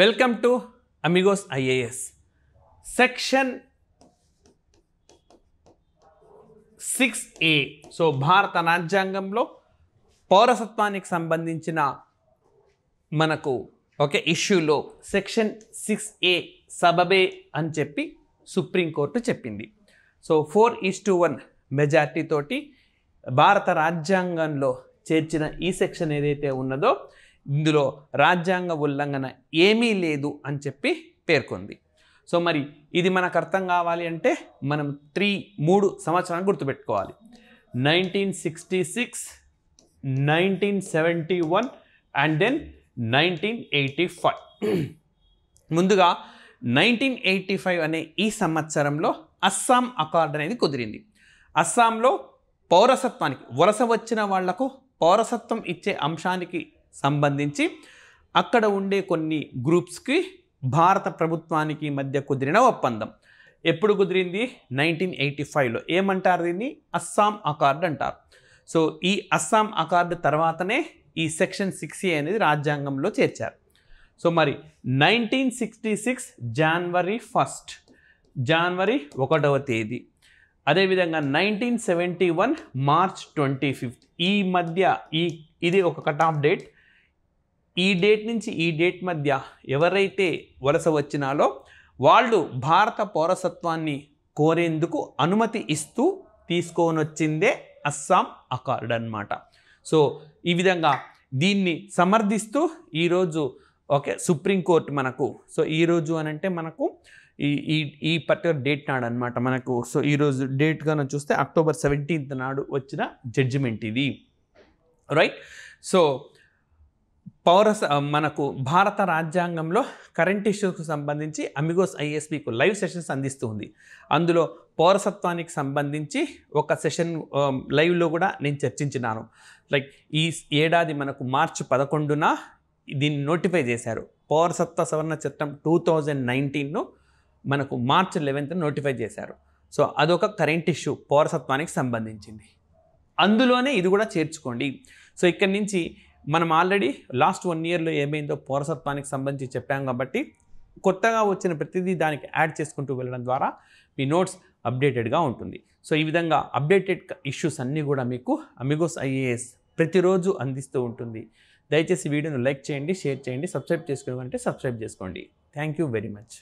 welcome to Amigos IAS section six A so భారత రాజ్యాంగంలో పౌరసత్వానికి సంబంధించిన మనకు ఒక ఇష్యూలో సెక్షన్ సిక్స్ ఏ సబబే అని చెప్పి సుప్రీంకోర్టు చెప్పింది so four is to one మెజార్టీతోటి భారత రాజ్యాంగంలో చేర్చిన ఈ సెక్షన్ ఏదైతే ఉన్నదో ఇందులో రాజ్యాంగ ఉల్లంఘన ఏమీ లేదు అని చెప్పి పేర్కొంది సో మరి ఇది మనకు అర్థం కావాలి అంటే మనం త్రీ మూడు సంవత్సరాలు గుర్తుపెట్టుకోవాలి nineteen sixty six nineteen seventy one and then nineteen eighty five ముందుగా నైన్టీన్ ఎయిటీ ఫైవ్ అనే ఈ సంవత్సరంలో అస్సాం అకార్డ్ అనేది కుదిరింది అస్సాంలో పౌరసత్వానికి వలస వచ్చిన వాళ్లకు పౌరసత్వం ఇచ్చే అంశానికి సంబంధించి అక్కడ ఉండే కొన్ని గ్రూప్స్కి భారత ప్రభుత్వానికి మధ్య కుదిరిన ఒప్పందం ఎప్పుడు కుదిరింది నైన్టీన్ ఎయిటీ ఫైవ్లో ఏమంటారు దీన్ని అస్సాం అకార్డ్ అంటారు సో ఈ అస్సాం అకార్డు తర్వాతనే ఈ సెక్షన్ సిక్స్ ఏ అనేది రాజ్యాంగంలో చేర్చారు సో మరి nineteen sixty six January first జనవరి ఒకటవ తేదీ అదేవిధంగా nineteen seventy one March twenty fifth ఈ మధ్య ఈ ఇది ఒక కట్ ఆఫ్ డేట్ ఈ డేట్ నుంచి ఈ డేట్ మధ్య ఎవరైతే వలస వచ్చినాలో వాళ్ళు భారత పౌరసత్వాన్ని కోరేందుకు అనుమతి ఇస్తూ తీసుకొనొచ్చిందే అస్సాం అకార్డ్ అనమాట సో ఈ విధంగా దీన్ని సమర్థిస్తూ ఈరోజు ఓకే సుప్రీంకోర్టు మనకు సో ఈరోజు అని అంటే మనకు ఈ ఈ ఈ పర్టికులర్ డేట్ నాడు అనమాట మనకు సో ఈరోజు డేట్గా చూస్తే అక్టోబర్ సెవెంటీన్త్ నాడు వచ్చిన జడ్జిమెంట్ ఇది రైట్ సో పౌర మనకు భారత రాజ్యాంగంలో కరెంట్ ఇష్యూస్కు సంబంధించి అమిగోస్ ఐఎస్బీకు లైవ్ సెషన్స్ అందిస్తూ ఉంది అందులో పౌరసత్వానికి సంబంధించి ఒక సెషన్ లైవ్లో కూడా నేను చర్చించినాను లైక్ ఈ ఏడాది మనకు మార్చి పదకొండున దీన్ని నోటిఫై చేశారు పౌరసత్వ సవరణ చట్టం టూ థౌజండ్ నైన్టీన్ను మనకు మార్చ్ లెవెన్త్ నోటిఫై చేశారు సో అదొక కరెంట్ ఇష్యూ పౌరసత్వానికి సంబంధించింది అందులోనే ఇది కూడా చేర్చుకోండి సో ఇక్కడి నుంచి మనం ఆల్రెడీ లాస్ట్ వన్ ఇయర్లో ఏమైందో పౌరసత్వానికి సంబంధించి చెప్పాం కాబట్టి కొత్తగా వచ్చిన ప్రతిదీ దానికి యాడ్ చేసుకుంటూ వెళ్ళడం ద్వారా మీ నోట్స్ అప్డేటెడ్గా ఉంటుంది సో ఈ విధంగా అప్డేటెడ్ ఇష్యూస్ అన్నీ కూడా మీకు అమిగోస్ ఐఏఎస్ ప్రతిరోజు అందిస్తూ ఉంటుంది దయచేసి వీడియోను లైక్ చేయండి షేర్ చేయండి సబ్స్క్రైబ్ చేసుకోవాలంటే సబ్స్క్రైబ్ చేసుకోండి థ్యాంక్ యూ వెరీ మచ్